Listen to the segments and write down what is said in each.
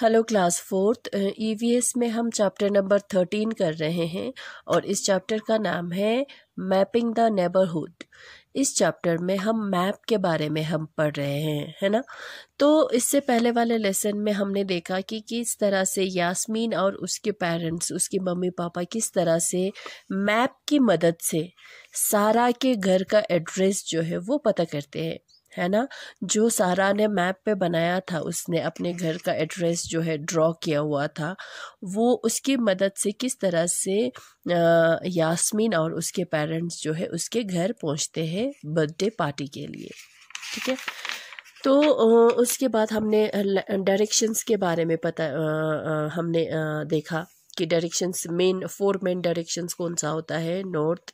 hello class fourth EVS में हम chapter number thirteen कर रहे हैं और इस चैप्टर का नाम है मैपिंग द नेबरहुड इस चैप्टर में हम मैप के बारे में हम पढ़ रहे हैं है ना तो इससे पहले वाले लेसन में हमने देखा कि किस तरह से यास्मीन और उसके पेरेंट्स उसके मम्मी पापा किस तरह से मैप की मदद से सारा के घर का एड्रेस जो है वो पता करते हैं है ना जो सारा ने मैप पे बनाया था उसने अपने घर का एड्रेस जो है ड्रॉ किया हुआ था वो उसकी मदद से किस तरह से यास्मीन और उसके पेरेंट्स जो है उसके घर पहुंचते हैं बर्थडे पार्टी के लिए ठीक है तो उसके बाद हमने डायरेक्शंस के बारे में पता हमने देखा कि directions main four main directions कौन सा होता है north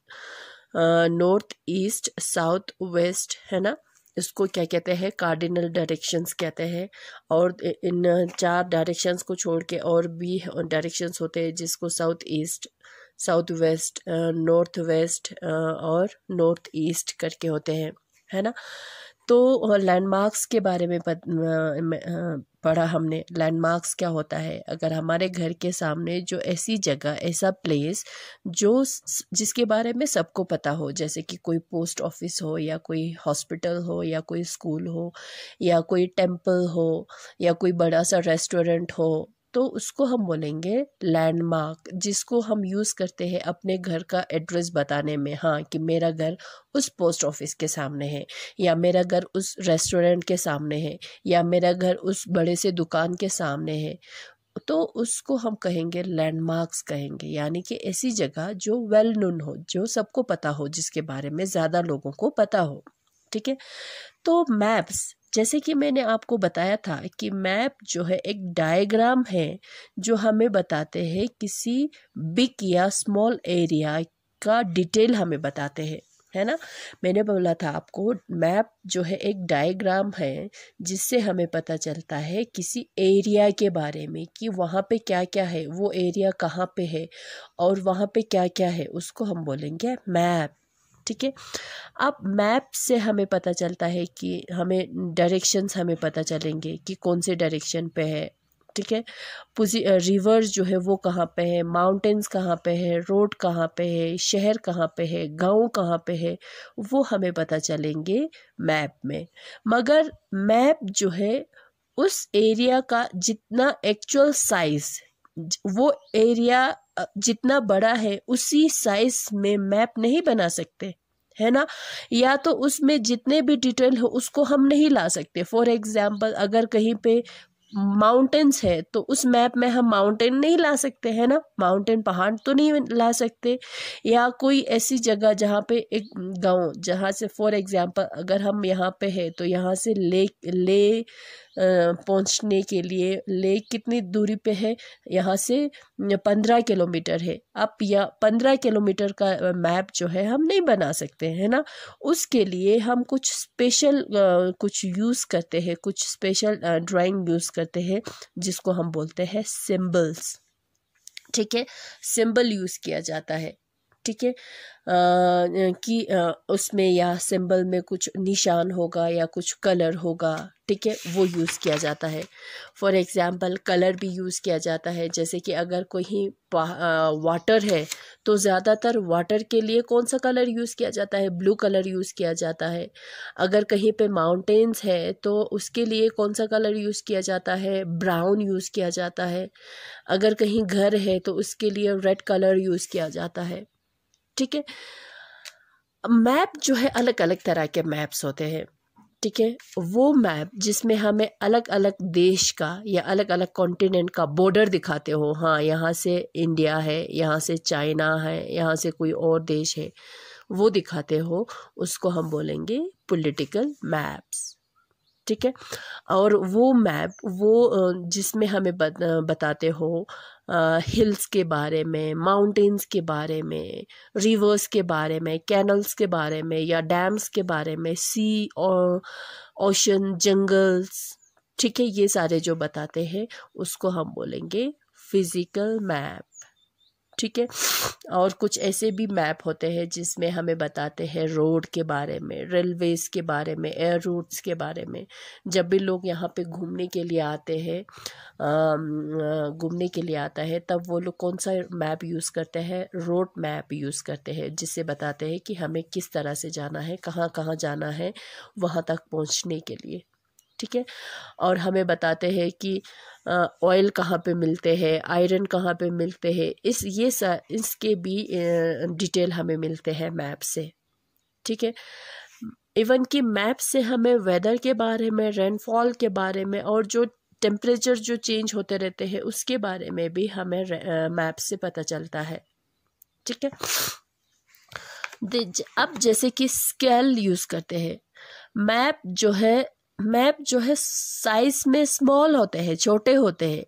north east south west है ना इसको क्या कहते हैं कार्डिनल डायरेक्शंस कहते हैं और इन चार डायरेक्शंस को छोड़ के और भी डायरेक्शंस होते हैं जिसको south east south west north west और नॉर्थ ईस्ट करके होते हैं है ना तो लैंडमार्क्स के बारे में पत, पढ़ा हमने लैंडमार्क्स क्या होता है अगर हमारे घर के सामने जो ऐसी जगह ऐसा प्लेस जो जिसके बारे में सबको पता हो जैसे कि कोई पोस्ट ऑफिस हो या कोई हॉस्पिटल हो या कोई स्कूल हो या कोई टेम्पल हो या कोई बड़ा सा रेस्टोरेंट हो तो उसको हम बोलेंगे लैंडमार्क जिसको हम यूज़ करते हैं अपने घर का एड्रेस बताने में हाँ कि मेरा घर उस पोस्ट ऑफिस के सामने है या मेरा घर उस रेस्टोरेंट के सामने है या मेरा घर उस बड़े से दुकान के सामने है तो उसको हम कहेंगे लैंडमार्क्स कहेंगे यानी कि ऐसी जगह जो वेल नोन हो जो सबको पता हो जिसके बारे में ज़्यादा लोगों को पता हो ठीक है तो मैप्स जैसे कि मैंने आपको बताया था कि मैप जो है एक डायग्राम है जो हमें बताते हैं किसी बिग या स्मॉल एरिया का डिटेल हमें बताते हैं है ना मैंने बोला था आपको मैप जो है एक डायग्राम है जिससे हमें पता चलता है किसी एरिया के बारे में कि वहाँ पे क्या क्या है वो एरिया कहाँ पे है और वहाँ पे क्या क्या है उसको हम बोलेंगे मैप ठीक है अब मैप से हमें पता चलता है कि हमें डायरेक्शंस हमें पता चलेंगे कि कौन से डायरेक्शन पे है ठीक है पुजी रिवर्स जो है वो कहाँ पे है माउंटेन्स कहाँ पे है रोड कहाँ पे है शहर कहाँ पे है गांव कहाँ पे है वो हमें पता चलेंगे मैप में मगर मैप जो है उस एरिया का जितना एक्चुअल साइज़ वो एरिया जितना बड़ा है उसी साइज में मैप नहीं बना सकते है ना या तो उसमें जितने भी डिटेल हो उसको हम नहीं ला सकते फॉर एग्जाम्पल अगर कहीं पे माउंटेन्स है तो उस मैप में हम माउंटेन नहीं ला सकते है ना माउंटेन पहाड़ तो नहीं ला सकते या कोई ऐसी जगह जहाँ पे एक गांव जहाँ से फॉर एग्जांपल अगर हम यहाँ पे है तो यहाँ से ले ले पहुँचने के लिए लेक कितनी दूरी पे है यहाँ से पंद्रह किलोमीटर है अब या पंद्रह किलोमीटर का मैप जो है हम नहीं बना सकते हैं ना उसके लिए हम कुछ स्पेशल कुछ यूज़ करते हैं कुछ स्पेशल ड्राइंग यूज़ करते हैं जिसको हम बोलते हैं सिम्बल्स ठीक है सिंबल यूज़ किया जाता है ठीक है कि उसमें या सिंबल में कुछ निशान होगा या कुछ कलर होगा ठीक है वो यूज़ किया जाता है फॉर एग्ज़ाम्पल कलर भी यूज़ किया जाता है जैसे कि अगर कोई वाटर है तो ज़्यादातर वाटर के लिए कौन सा कलर यूज़ किया जाता है ब्लू कलर यूज़ किया जाता है अगर कहीं पे माउंटेंस है तो उसके लिए कौन सा कलर यूज़ किया जाता है ब्राउन यूज़ किया जाता है अगर कहीं घर है तो उसके लिए रेड कलर यूज़ किया जाता है ठीक है मैप जो है अलग अलग तरह के मैप्स होते हैं ठीक है वो मैप जिसमें हमें अलग अलग देश का या अलग अलग कॉन्टिनेंट का बॉर्डर दिखाते हो हाँ यहाँ से इंडिया है यहाँ से चाइना है यहाँ से कोई और देश है वो दिखाते हो उसको हम बोलेंगे पॉलिटिकल मैप्स ठीक है और वो मैप वो जिसमें हमें बताते हो हिल्स के बारे में माउंटेन्स के बारे में रिवर्स के बारे में कैनल्स के बारे में या डैम्स के बारे में सी और ओशन जंगल्स ठीक है ये सारे जो बताते हैं उसको हम बोलेंगे फिज़िकल मैप ठीक है और कुछ ऐसे भी मैप होते हैं जिसमें हमें बताते हैं रोड के बारे में रेलवेज़ के बारे में एयर रूट्स के बारे में जब भी लोग यहाँ पे घूमने के लिए आते हैं घूमने के लिए आता है तब वो लोग कौन सा मैप यूज़ करते हैं रोड मैप यूज़ करते हैं जिससे बताते हैं कि हमें किस तरह से जाना है कहाँ कहाँ जाना है वहाँ तक पहुँचने के लिए ठीक है और हमें बताते हैं कि ऑयल कहाँ पे मिलते हैं आयरन कहाँ पे मिलते हैं इस ये सा इसके भी डिटेल हमें मिलते हैं मैप से ठीक है इवन कि मैप से हमें वेदर के बारे में रेनफॉल के बारे में और जो टेम्परेचर जो चेंज होते रहते हैं उसके बारे में भी हमें मैप से पता चलता है ठीक है अब जैसे कि स्केल यूज़ करते हैं मैप जो है मैप जो है साइज में स्मॉल होते हैं छोटे होते हैं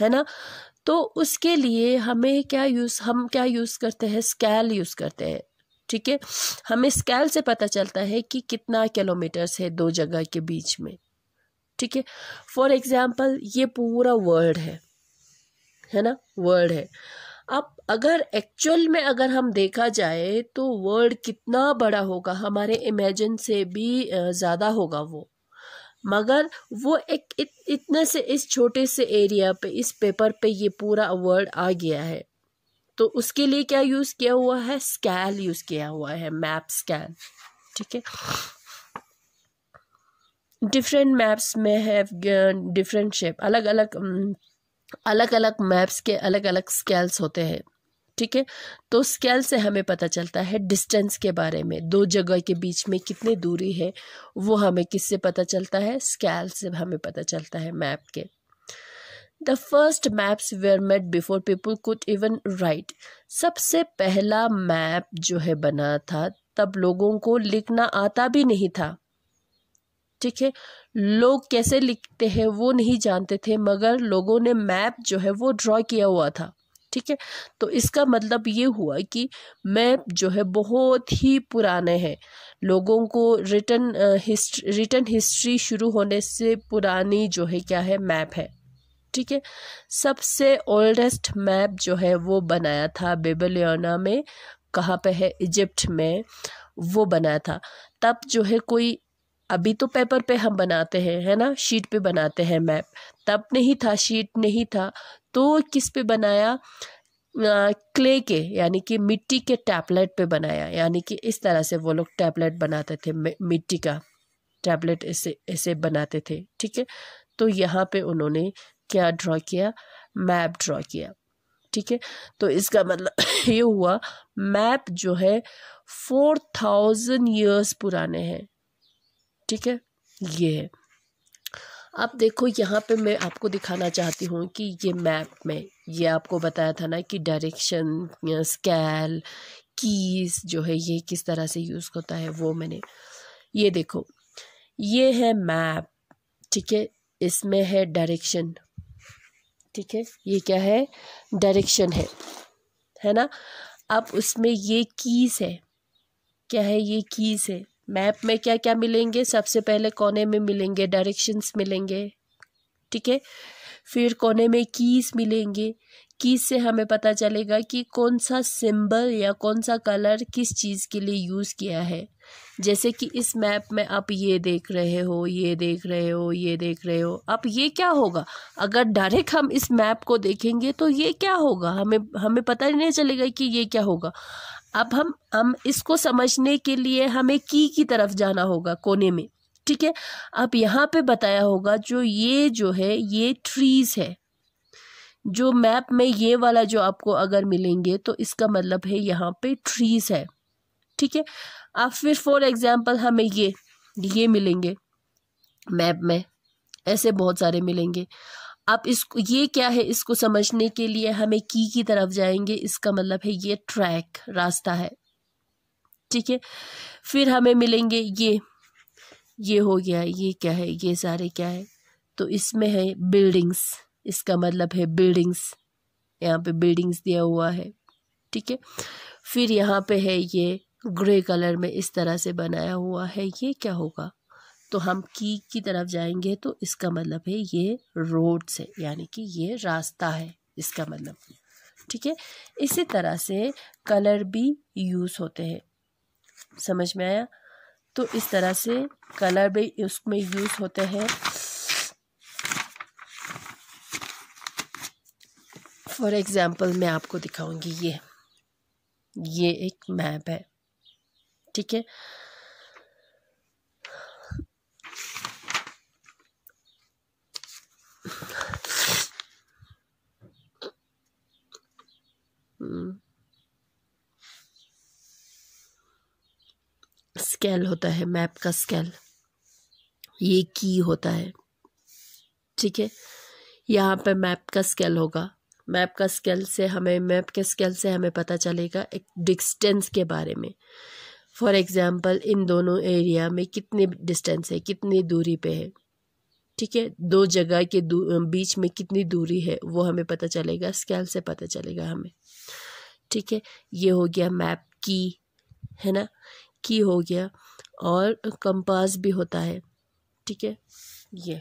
है ना तो उसके लिए हमें क्या यूज़ हम क्या यूज़ करते हैं स्केल यूज़ करते हैं ठीक है हमें स्केल से पता चलता है कि कितना किलोमीटर्स है दो जगह के बीच में ठीक है फॉर एग्ज़ाम्पल ये पूरा वर्ल्ड है है ना वर्ल्ड है अब अगर एक्चुअल में अगर हम देखा जाए तो वर्ड कितना बड़ा होगा हमारे इमेजिन से भी ज़्यादा होगा वो मगर वो एक इत, इतने से इस छोटे से एरिया पे इस पेपर पे ये पूरा वर्ड आ गया है तो उसके लिए क्या यूज़ किया हुआ है स्कैल यूज़ किया हुआ है मैप स्कैन ठीक है डिफरेंट मैप्स में है डिफरेंट शेप अलग अलग अलग अलग मैप्स के अलग अलग स्केल्स होते हैं ठीक है तो स्केल से हमें पता चलता है डिस्टेंस के बारे में दो जगह के बीच में कितनी दूरी है वो हमें किससे पता चलता है स्केल से हमें पता चलता है मैप के the first maps were made before people could even write सबसे पहला मैप जो है बना था तब लोगों को लिखना आता भी नहीं था ठीक है लोग कैसे लिखते हैं वो नहीं जानते थे मगर लोगों ने मैप जो है वो ड्रॉ किया हुआ था ठीक है तो इसका मतलब ये हुआ कि मैप जो है बहुत ही पुराने हैं लोगों को रिटर्न हिस्ट रिटर्न हिस्ट्री शुरू होने से पुरानी जो है क्या है मैप है ठीक है सबसे ओल्डेस्ट मैप जो है वो बनाया था बेबलियोना में कहाँ पे है इजिप्ट में वो बनाया था तब जो है कोई अभी तो पेपर पे हम बनाते हैं है ना शीट पे बनाते हैं मैप तब नहीं था शीट नहीं था तो किस पे बनाया क्ले के यानी कि मिट्टी के टैबलेट पे बनाया यानी कि इस तरह से वो लोग टैबलेट बनाते थे मिट्टी का टैबलेट ऐसे ऐसे बनाते थे ठीक है तो यहाँ पे उन्होंने क्या ड्रॉ किया मैप ड्रॉ किया ठीक है तो इसका मतलब ये हुआ मैप जो है फोर थाउजेंड ईयर्स पुराने हैं ठीक है ये है अब देखो यहाँ पे मैं आपको दिखाना चाहती हूँ कि ये मैप में ये आपको बताया था ना कि डायरेक्शन स्केल कीज जो है ये किस तरह से यूज़ होता है वो मैंने ये देखो ये है मैप ठीक है इसमें है डायरेक्शन ठीक है ये क्या है डायरेक्शन है है ना अब उसमें ये कीज़ है क्या है ये कीज़ है मैप में क्या क्या मिलेंगे सबसे पहले कोने में मिलेंगे डायरेक्शंस मिलेंगे ठीक है फिर कोने में कीस मिलेंगे कीस से हमें पता चलेगा कि कौन सा सिंबल या कौन सा कलर किस चीज़ के लिए यूज़ किया है जैसे कि इस मैप में आप ये देख रहे हो ये देख रहे हो ये देख रहे हो अब ये क्या होगा अगर डायरेक्ट हम इस मैप को देखेंगे तो ये क्या होगा हमें हमें पता ही नहीं चलेगा कि ये क्या होगा अब हम हम इसको समझने के लिए हमें की की तरफ जाना होगा कोने में ठीक है अब यहाँ पे बताया होगा जो ये जो है ये ट्रीज़ है जो मैप में ये वाला जो आपको अगर मिलेंगे तो इसका मतलब है यहाँ पे ट्रीज़ है ठीक है अब फिर फॉर एग्ज़ाम्पल हमें ये ये मिलेंगे मैप में ऐसे बहुत सारे मिलेंगे अब इसको ये क्या है इसको समझने के लिए हमें की की तरफ जाएंगे इसका मतलब है ये ट्रैक रास्ता है ठीक है फिर हमें मिलेंगे ये ये हो गया ये क्या है ये सारे क्या है तो इसमें है बिल्डिंग्स इसका मतलब है बिल्डिंग्स यहाँ पे बिल्डिंग्स दिया हुआ है ठीक है फिर यहाँ पे है ये ग्रे कलर में इस तरह से बनाया हुआ है ये क्या होगा तो हम की की तरफ जाएंगे तो इसका मतलब है ये रोड से यानी कि ये रास्ता है इसका मतलब ठीक है इसी तरह से कलर भी यूज़ होते हैं समझ में आया तो इस तरह से कलर भी उसमें यूज़ होते हैं फॉर एग्ज़ाम्पल मैं आपको दिखाऊंगी ये ये एक मैप है ठीक है स्केल होता है मैप का स्केल ये की होता है ठीक है यहाँ पे मैप का स्केल होगा मैप का स्केल से हमें मैप के स्केल से हमें पता चलेगा एक डिस्टेंस के बारे में फॉर एग्ज़ाम्पल इन दोनों एरिया में कितने डिस्टेंस है कितनी दूरी पे है ठीक है दो जगह के बीच में कितनी दूरी है वो हमें पता चलेगा स्केल से पता चलेगा हमें ठीक है ये हो गया मैप की है ना की हो गया और कंपास भी होता है ठीक है ये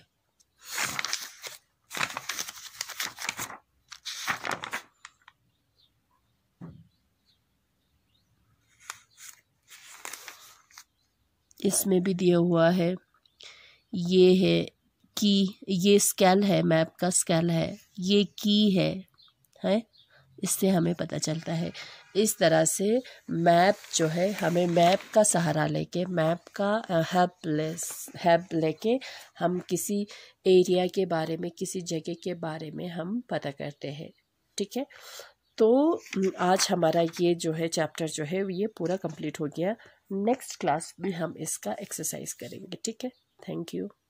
इसमें भी दिया हुआ है ये है की ये स्केल है मैप का स्केल है ये की है है इससे हमें पता चलता है इस तरह से मैप जो है हमें मैप का सहारा लेके मैप का हेल्प ले हेल्प लेके हम किसी एरिया के बारे में किसी जगह के बारे में हम पता करते हैं ठीक है तो आज हमारा ये जो है चैप्टर जो है ये पूरा कंप्लीट हो गया नेक्स्ट क्लास में हम इसका एक्सरसाइज करेंगे ठीक है थैंक यू